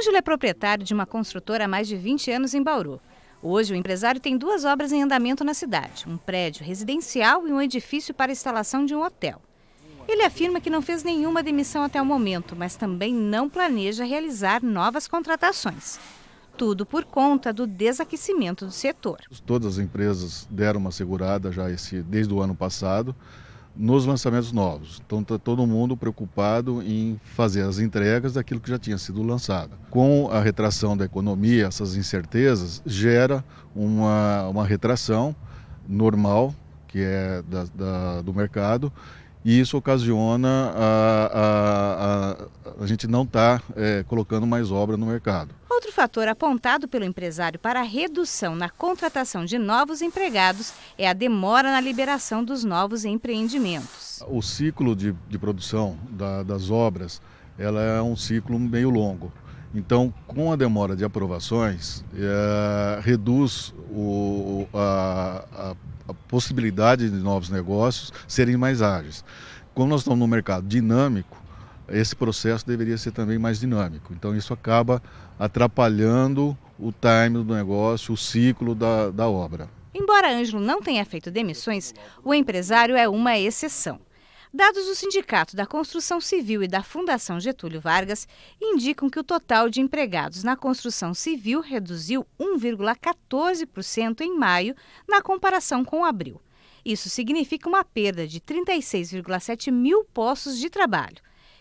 Ângelo é proprietário de uma construtora há mais de 20 anos em Bauru. Hoje, o empresário tem duas obras em andamento na cidade: um prédio residencial e um edifício para instalação de um hotel. Ele afirma que não fez nenhuma demissão até o momento, mas também não planeja realizar novas contratações. Tudo por conta do desaquecimento do setor. Todas as empresas deram uma segurada já esse, desde o ano passado nos lançamentos novos. Então está todo mundo preocupado em fazer as entregas daquilo que já tinha sido lançado. Com a retração da economia, essas incertezas gera uma, uma retração normal que é da, da, do mercado e isso ocasiona a, a, a, a gente não estar tá, é, colocando mais obra no mercado. Outro fator apontado pelo empresário para a redução na contratação de novos empregados é a demora na liberação dos novos empreendimentos. O ciclo de, de produção da, das obras ela é um ciclo meio longo. Então, com a demora de aprovações, é, reduz o, a, a, a possibilidade de novos negócios serem mais ágeis. Como nós estamos num mercado dinâmico, esse processo deveria ser também mais dinâmico. Então isso acaba atrapalhando o time do negócio, o ciclo da, da obra. Embora Ângelo não tenha feito demissões, o empresário é uma exceção. Dados do Sindicato da Construção Civil e da Fundação Getúlio Vargas indicam que o total de empregados na construção civil reduziu 1,14% em maio, na comparação com abril. Isso significa uma perda de 36,7 mil postos de trabalho.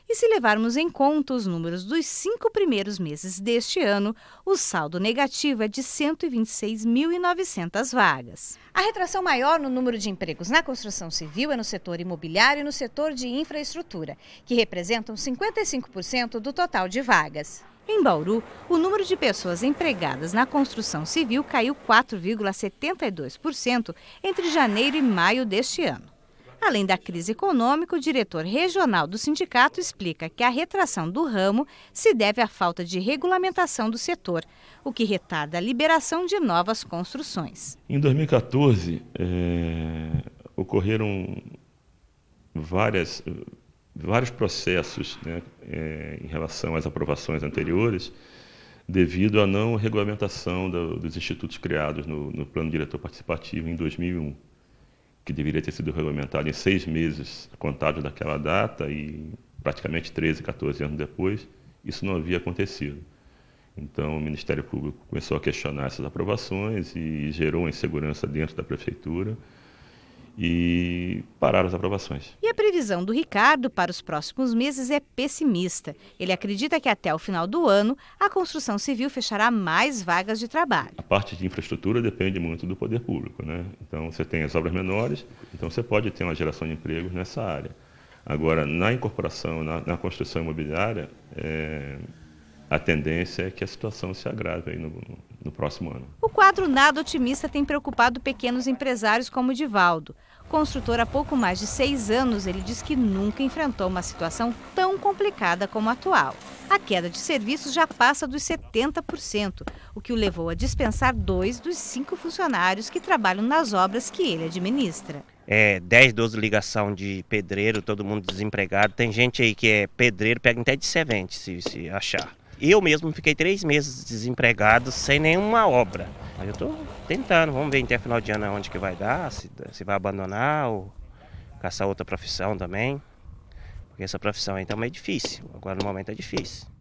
E se levarmos em conta os números dos cinco primeiros meses deste ano, o saldo negativo é de 126.900 vagas. A retração maior no número de empregos na construção civil é no setor imobiliário e no setor de infraestrutura, que representam 55% do total de vagas. Em Bauru, o número de pessoas empregadas na construção civil caiu 4,72% entre janeiro e maio deste ano. Além da crise econômica, o diretor regional do sindicato explica que a retração do ramo se deve à falta de regulamentação do setor, o que retarda a liberação de novas construções. Em 2014, é, ocorreram várias, vários processos né, é, em relação às aprovações anteriores, devido à não regulamentação do, dos institutos criados no, no Plano Diretor Participativo em 2001 que deveria ter sido regulamentado em seis meses, contado daquela data, e praticamente 13, 14 anos depois, isso não havia acontecido. Então, o Ministério Público começou a questionar essas aprovações e gerou insegurança dentro da prefeitura e parar as aprovações. E a previsão do Ricardo para os próximos meses é pessimista. Ele acredita que até o final do ano a construção civil fechará mais vagas de trabalho. A parte de infraestrutura depende muito do poder público, né? Então você tem as obras menores, então você pode ter uma geração de empregos nessa área. Agora, na incorporação, na, na construção imobiliária, é, a tendência é que a situação se agrave no, no próximo ano. O quadro nada otimista tem preocupado pequenos empresários como o Divaldo. Construtor há pouco mais de seis anos, ele diz que nunca enfrentou uma situação tão complicada como a atual. A queda de serviços já passa dos 70%, o que o levou a dispensar dois dos cinco funcionários que trabalham nas obras que ele administra. É, 10, 12 ligação de pedreiro, todo mundo desempregado. Tem gente aí que é pedreiro, pega até de servente, se, se achar. Eu mesmo fiquei três meses desempregado, sem nenhuma obra. Mas eu estou tentando, vamos ver até final de ano onde que vai dar, se, se vai abandonar ou caçar outra profissão também. Porque essa profissão aí tá meio difícil. Agora no momento é difícil.